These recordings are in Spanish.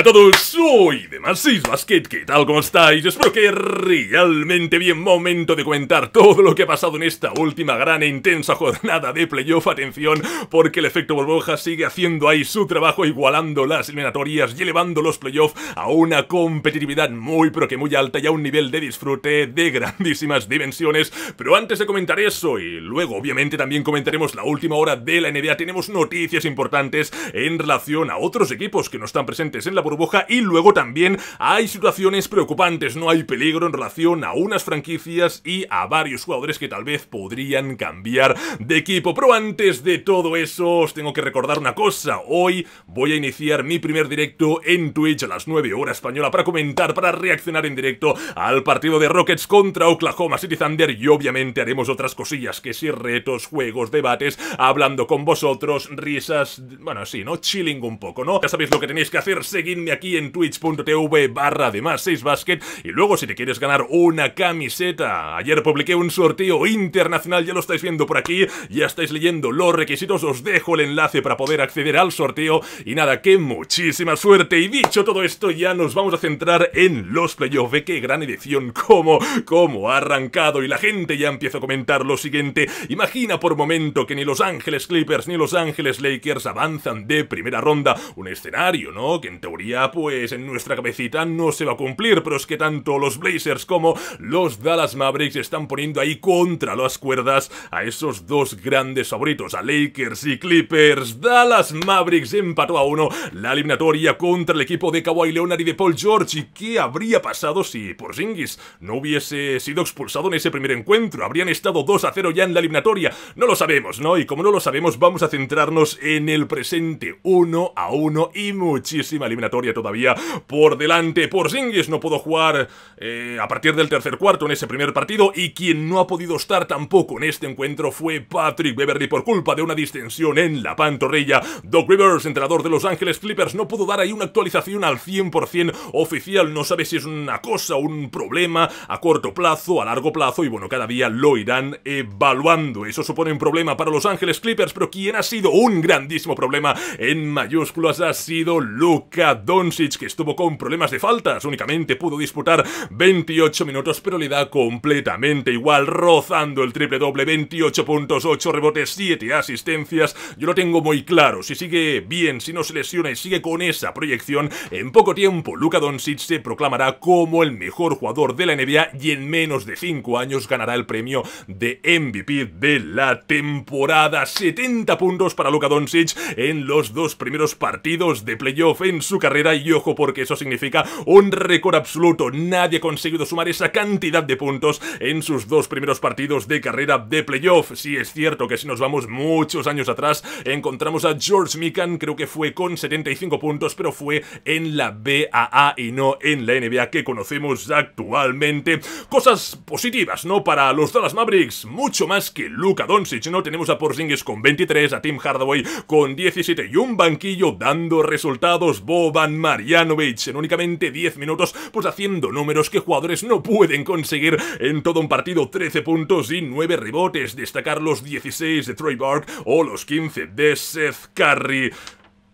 Hola a todos, soy de Basket, ¿qué tal? ¿Cómo estáis? Espero que realmente bien momento de comentar todo lo que ha pasado en esta última gran e intensa jornada de playoff, atención, porque el efecto Borboja sigue haciendo ahí su trabajo, igualando las eliminatorias y elevando los playoffs a una competitividad muy pero que muy alta y a un nivel de disfrute de grandísimas dimensiones, pero antes de comentar eso y luego obviamente también comentaremos la última hora de la NBA, tenemos noticias importantes en relación a otros equipos que no están presentes en la burbuja y luego también hay situaciones preocupantes, no hay peligro en relación a unas franquicias y a varios jugadores que tal vez podrían cambiar de equipo. Pero antes de todo eso os tengo que recordar una cosa, hoy voy a iniciar mi primer directo en Twitch a las 9 horas española para comentar, para reaccionar en directo al partido de Rockets contra Oklahoma City Thunder y obviamente haremos otras cosillas que si retos, juegos, debates, hablando con vosotros, risas, bueno, así ¿no? Chilling un poco, ¿no? Ya sabéis lo que tenéis que hacer, seguirme aquí en twitch.tv barra de más 6 basket y luego si te quieres ganar una camiseta. Ayer publiqué un sorteo internacional, ya lo estáis viendo por aquí, ya estáis leyendo los requisitos, os dejo el enlace para poder acceder al sorteo y nada, que muchísima suerte y dicho todo esto ya nos vamos a centrar en los playoffs, ve qué gran edición, como, cómo ha arrancado y la gente ya empieza a comentar lo siguiente, imagina por momento que ni Los Ángeles Clippers ni Los Ángeles Lakers avanzan de primera ronda, un escenario, ¿no? Que en teoría pues en nuestra cabecita no se va a cumplir, pero es que tanto los Blazers como los Dallas Mavericks están poniendo ahí contra las cuerdas a esos dos grandes favoritos, a Lakers y Clippers. Dallas Mavericks empató a uno la eliminatoria contra el equipo de Kawhi Leonard y de Paul George. ¿Y qué habría pasado si Porzingis no hubiese sido expulsado en ese primer encuentro? Habrían estado 2 a 0 ya en la eliminatoria. No lo sabemos, ¿no? Y como no lo sabemos, vamos a centrarnos en el presente. Uno a uno y muchísima eliminatoria todavía por delante. por Zingis no pudo jugar eh, a partir del tercer cuarto en ese primer partido y quien no ha podido estar tampoco en este encuentro fue Patrick Beverly por culpa de una distensión en la pantorrilla. Doc Rivers, entrenador de Los Ángeles Clippers, no pudo dar ahí una actualización al 100% oficial. No sabe si es una cosa, un problema a corto plazo, a largo plazo y bueno, cada día lo irán evaluando. Eso supone un problema para Los Ángeles Clippers, pero quien ha sido un grandísimo problema en mayúsculas ha sido Luca Doncic, que estuvo con problemas de faltas, únicamente pudo disputar 28 minutos, pero le da completamente igual, rozando el triple doble, 28 puntos, 8 rebotes, 7 asistencias. Yo lo tengo muy claro, si sigue bien, si no se lesiona y sigue con esa proyección, en poco tiempo Luka Doncic se proclamará como el mejor jugador de la NBA y en menos de 5 años ganará el premio de MVP de la temporada. 70 puntos para Luka Doncic en los dos primeros partidos de playoff en su carrera y ojo porque eso significa un récord absoluto. Nadie ha conseguido sumar esa cantidad de puntos en sus dos primeros partidos de carrera de playoff. Si es cierto que si nos vamos muchos años atrás, encontramos a George Mikan, creo que fue con 75 puntos, pero fue en la BAA y no en la NBA que conocemos actualmente. Cosas positivas, ¿no? Para los Dallas Mavericks, mucho más que Luka Doncic, ¿no? Tenemos a Porzingis con 23, a Tim Hardaway con 17 y un banquillo dando resultados. Boba. Van Marjanovic en únicamente 10 minutos, pues haciendo números que jugadores no pueden conseguir en todo un partido, 13 puntos y 9 rebotes, destacar los 16 de Troy Bark o los 15 de Seth Curry.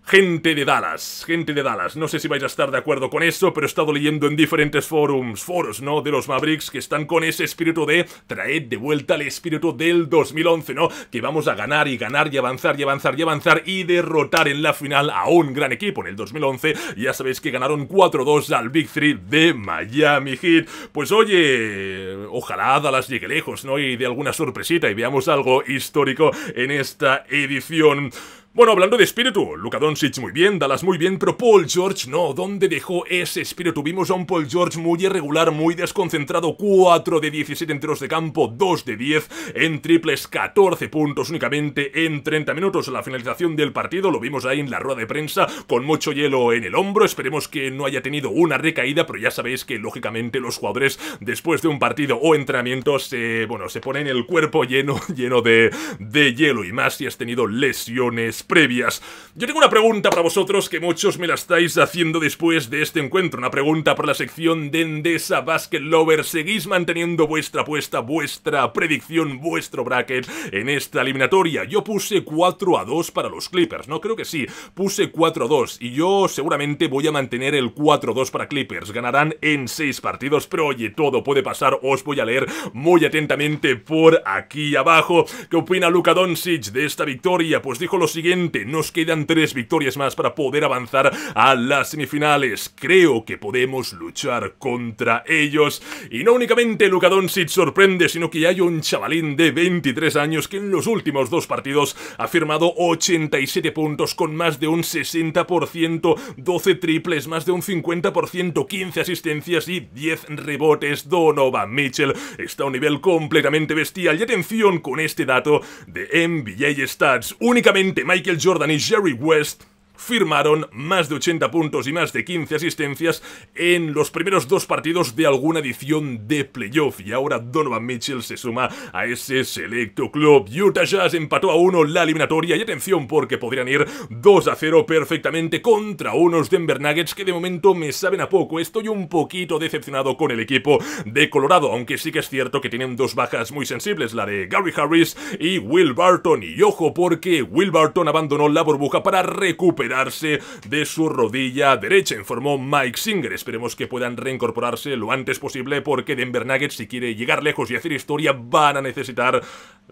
Gente de Dallas, gente de Dallas, no sé si vais a estar de acuerdo con eso, pero he estado leyendo en diferentes forums, foros, ¿no?, de los Mavericks que están con ese espíritu de traed de vuelta el espíritu del 2011, ¿no?, que vamos a ganar y ganar y avanzar y avanzar y avanzar y derrotar en la final a un gran equipo. En el 2011 ya sabéis que ganaron 4-2 al Big 3 de Miami Heat. Pues oye, ojalá Dallas llegue lejos, ¿no?, y de alguna sorpresita y veamos algo histórico en esta edición. Bueno, hablando de espíritu, Luka Doncic muy bien, Dallas muy bien, pero Paul George no, ¿dónde dejó ese espíritu? Vimos a un Paul George muy irregular, muy desconcentrado, 4 de 17 enteros de campo, 2 de 10 en triples, 14 puntos únicamente en 30 minutos. La finalización del partido lo vimos ahí en la rueda de prensa, con mucho hielo en el hombro, esperemos que no haya tenido una recaída, pero ya sabéis que lógicamente los jugadores después de un partido o entrenamiento se, bueno, se ponen el cuerpo lleno, lleno de, de hielo y más si has tenido lesiones previas. Yo tengo una pregunta para vosotros que muchos me la estáis haciendo después de este encuentro. Una pregunta para la sección de Endesa Basket Lover. ¿Seguís manteniendo vuestra apuesta, vuestra predicción, vuestro bracket en esta eliminatoria? Yo puse 4 a 2 para los Clippers, ¿no? Creo que sí. Puse 4 a 2 y yo seguramente voy a mantener el 4 a 2 para Clippers. Ganarán en 6 partidos, pero oye, todo puede pasar. Os voy a leer muy atentamente por aquí abajo. ¿Qué opina Luka Doncic de esta victoria? Pues dijo lo siguiente nos quedan tres victorias más para poder avanzar a las semifinales. Creo que podemos luchar contra ellos. Y no únicamente Luka Doncic sorprende, sino que hay un chavalín de 23 años que en los últimos dos partidos ha firmado 87 puntos con más de un 60%, 12 triples, más de un 50%, 15 asistencias y 10 rebotes. Donovan Mitchell está a un nivel completamente bestial. Y atención con este dato de NBA Stats. Únicamente Mike Michael Jordan y Jerry West firmaron más de 80 puntos y más de 15 asistencias en los primeros dos partidos de alguna edición de playoff y ahora Donovan Mitchell se suma a ese selecto club. Utah Jazz empató a uno la eliminatoria y atención porque podrían ir 2 a 0 perfectamente contra unos Denver Nuggets que de momento me saben a poco. Estoy un poquito decepcionado con el equipo de Colorado, aunque sí que es cierto que tienen dos bajas muy sensibles, la de Gary Harris y Will Barton. Y ojo porque Will Barton abandonó la burbuja para recuperar de su rodilla derecha, informó Mike Singer. Esperemos que puedan reincorporarse lo antes posible porque Denver Nuggets, si quiere llegar lejos y hacer historia, van a necesitar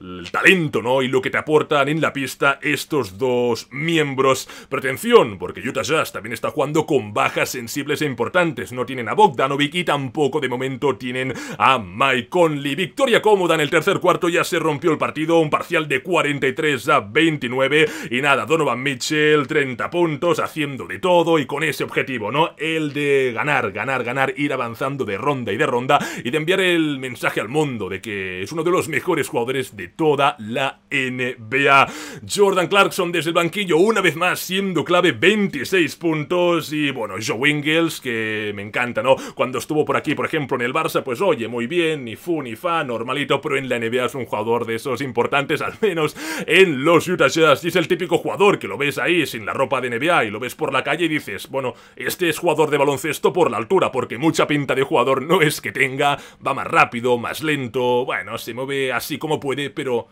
el talento, ¿no? Y lo que te aportan en la pista estos dos miembros. Pretención, porque Utah Jazz también está jugando con bajas sensibles e importantes. No tienen a Bogdanovic y tampoco de momento tienen a Mike Conley. Victoria cómoda en el tercer cuarto, ya se rompió el partido, un parcial de 43 a 29. Y nada, Donovan Mitchell, 30 puntos, haciendo de todo y con ese objetivo, ¿no? El de ganar, ganar, ganar, ir avanzando de ronda y de ronda y de enviar el mensaje al mundo de que es uno de los mejores jugadores de toda la NBA. Jordan Clarkson desde el banquillo, una vez más, siendo clave 26 puntos y bueno, Joe Ingles, que me encanta, ¿no? Cuando estuvo por aquí, por ejemplo, en el Barça, pues oye, muy bien, ni fu ni fa, normalito, pero en la NBA es un jugador de esos importantes, al menos en los Utah Jazz, y es el típico jugador que lo ves ahí sin la ropa de NBA y lo ves por la calle y dices, bueno, este es jugador de baloncesto por la altura, porque mucha pinta de jugador no es que tenga, va más rápido, más lento, bueno, se mueve así como puede, pero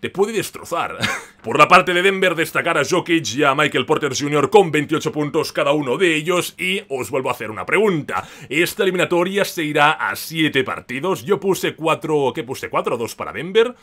te puede destrozar. Por la parte de Denver, destacar a Jokic y a Michael Porter Jr. con 28 puntos cada uno de ellos. Y os vuelvo a hacer una pregunta. Esta eliminatoria se irá a 7 partidos. Yo puse 4... ¿Qué puse? ¿4 o 2 para Denver?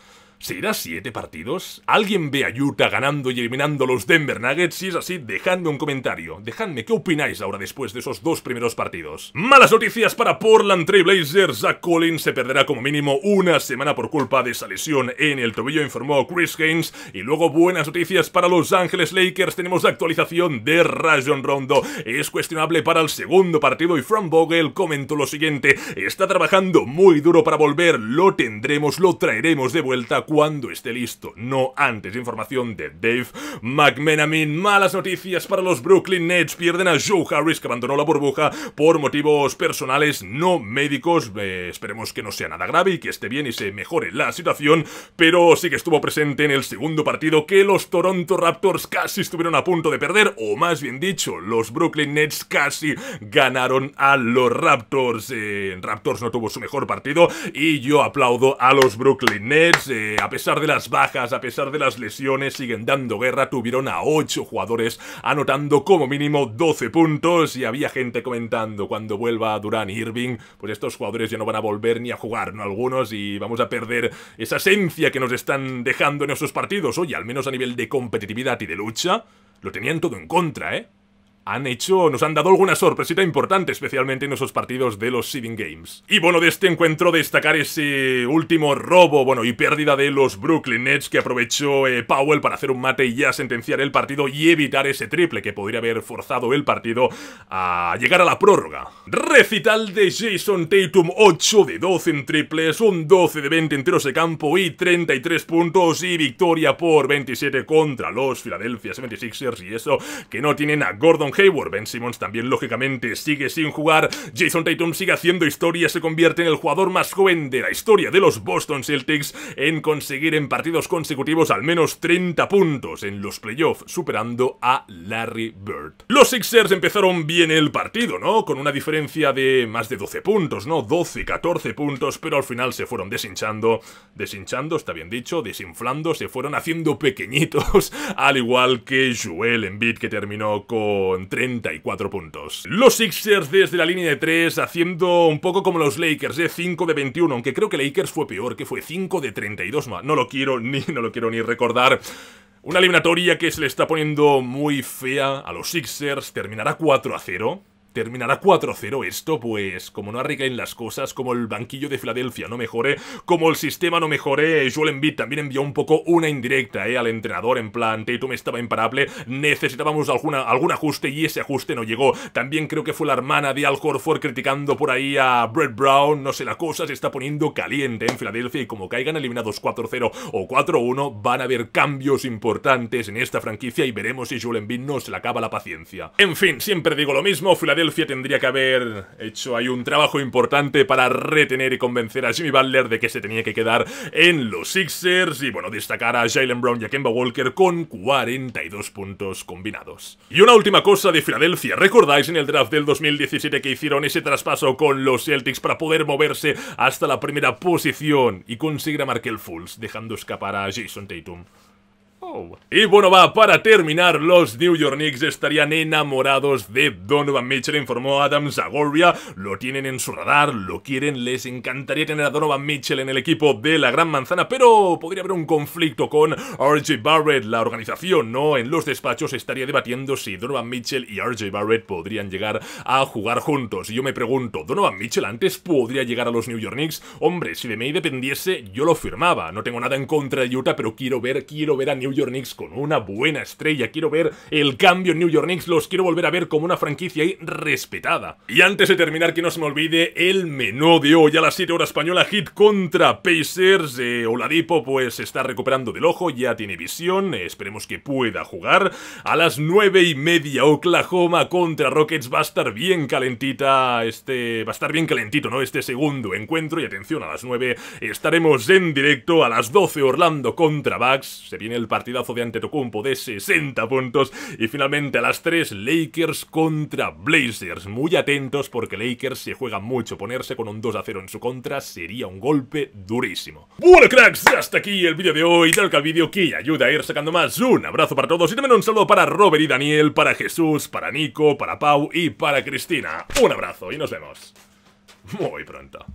¿Será siete partidos? ¿Alguien ve a Utah ganando y eliminando a los Denver Nuggets? Si es así, dejadme un comentario. Dejadme qué opináis ahora después de esos dos primeros partidos. Malas noticias para Portland Blazers. Zach Collins se perderá como mínimo una semana por culpa de esa lesión en el tobillo, informó Chris Haynes. Y luego buenas noticias para Los Ángeles Lakers. Tenemos la actualización de Rajon Rondo. Es cuestionable para el segundo partido y Frank Vogel comentó lo siguiente. Está trabajando muy duro para volver. Lo tendremos, lo traeremos de vuelta cuando esté listo, no antes. Información de Dave McMenamin. Malas noticias para los Brooklyn Nets. Pierden a Joe Harris, que abandonó la burbuja por motivos personales no médicos. Eh, esperemos que no sea nada grave y que esté bien y se mejore la situación. Pero sí que estuvo presente en el segundo partido que los Toronto Raptors casi estuvieron a punto de perder. O más bien dicho, los Brooklyn Nets casi ganaron a los Raptors. Eh, Raptors no tuvo su mejor partido y yo aplaudo a los Brooklyn Nets. Eh, a pesar de las bajas, a pesar de las lesiones, siguen dando guerra. Tuvieron a 8 jugadores anotando como mínimo 12 puntos y había gente comentando cuando vuelva Durán Irving, pues estos jugadores ya no van a volver ni a jugar, ¿no? Algunos y vamos a perder esa esencia que nos están dejando en esos partidos. Oye, al menos a nivel de competitividad y de lucha, lo tenían todo en contra, ¿eh? han hecho, nos han dado alguna sorpresita importante, especialmente en esos partidos de los Seeding Games. Y bueno, de este encuentro destacar ese último robo, bueno, y pérdida de los Brooklyn Nets que aprovechó eh, Powell para hacer un mate y ya sentenciar el partido y evitar ese triple que podría haber forzado el partido a llegar a la prórroga. Recital de Jason Tatum, 8 de 12 en triples, un 12 de 20 en de campo y 33 puntos y victoria por 27 contra los Philadelphia 76ers y eso que no tienen a Gordon Hayward. Ben Simmons también, lógicamente, sigue sin jugar. Jason Tatum sigue haciendo historia, se convierte en el jugador más joven de la historia de los Boston Celtics en conseguir en partidos consecutivos al menos 30 puntos en los playoffs, superando a Larry Bird. Los Sixers empezaron bien el partido, ¿no? Con una diferencia de más de 12 puntos, ¿no? 12, 14 puntos, pero al final se fueron deshinchando, deshinchando, está bien dicho, desinflando, se fueron haciendo pequeñitos, al igual que Joel Embiid que terminó con 34 puntos. Los Sixers desde la línea de 3 haciendo un poco como los Lakers, de 5 de 21, aunque creo que Lakers fue peor, que fue 5 de 32, no lo quiero ni, no lo quiero ni recordar. Una eliminatoria que se le está poniendo muy fea a los Sixers, terminará 4 a 0 terminará 4-0 esto, pues como no arreglen las cosas, como el banquillo de Filadelfia no mejore, como el sistema no mejore, Joel Embiid también envió un poco una indirecta eh, al entrenador, en plan, me estaba imparable, necesitábamos alguna, algún ajuste y ese ajuste no llegó. También creo que fue la hermana de Al Horford criticando por ahí a Brett Brown, no sé, la cosa se está poniendo caliente en Filadelfia y como caigan eliminados 4-0 o 4-1, van a haber cambios importantes en esta franquicia y veremos si Joel Embiid no se le acaba la paciencia. En fin, siempre digo lo mismo, Filadelfia tendría que haber hecho ahí un trabajo importante para retener y convencer a Jimmy Butler de que se tenía que quedar en los Sixers y bueno, destacar a Jalen Brown y a Kemba Walker con 42 puntos combinados. Y una última cosa de Filadelfia, ¿recordáis en el draft del 2017 que hicieron ese traspaso con los Celtics para poder moverse hasta la primera posición y conseguir a Markel Fultz dejando escapar a Jason Tatum? Y bueno, va, para terminar, los New York Knicks estarían enamorados de Donovan Mitchell, informó Adam Zagoria. Lo tienen en su radar, lo quieren, les encantaría tener a Donovan Mitchell en el equipo de la Gran Manzana, pero podría haber un conflicto con RJ Barrett. La organización, no, en los despachos estaría debatiendo si Donovan Mitchell y RJ Barrett podrían llegar a jugar juntos. Y yo me pregunto, ¿Donovan Mitchell antes podría llegar a los New York Knicks? Hombre, si de mí dependiese, yo lo firmaba. No tengo nada en contra de Utah, pero quiero ver, quiero ver a New York York Knicks con una buena estrella. Quiero ver el cambio en New York Knicks. Los quiero volver a ver como una franquicia ahí respetada. Y antes de terminar, que no se me olvide el menú de hoy a las 7 horas española. Hit contra Pacers. Eh, Oladipo pues está recuperando del ojo. Ya tiene visión. esperemos que pueda jugar. A las 9 y media Oklahoma contra Rockets. Va a estar bien calentita este... Va a estar bien calentito, ¿no? Este segundo encuentro. Y atención, a las 9 estaremos en directo. A las 12 Orlando contra Bucks. Se viene el partido ante de Antetokounmpo de 60 puntos. Y finalmente a las 3, Lakers contra Blazers. Muy atentos porque Lakers se juega mucho. Ponerse con un 2 a 0 en su contra sería un golpe durísimo. Bueno, cracks, hasta aquí el vídeo de hoy. Tal que el vídeo que ayuda a ir sacando más. Un abrazo para todos y también un saludo para Robert y Daniel, para Jesús, para Nico, para Pau y para Cristina. Un abrazo y nos vemos muy pronto.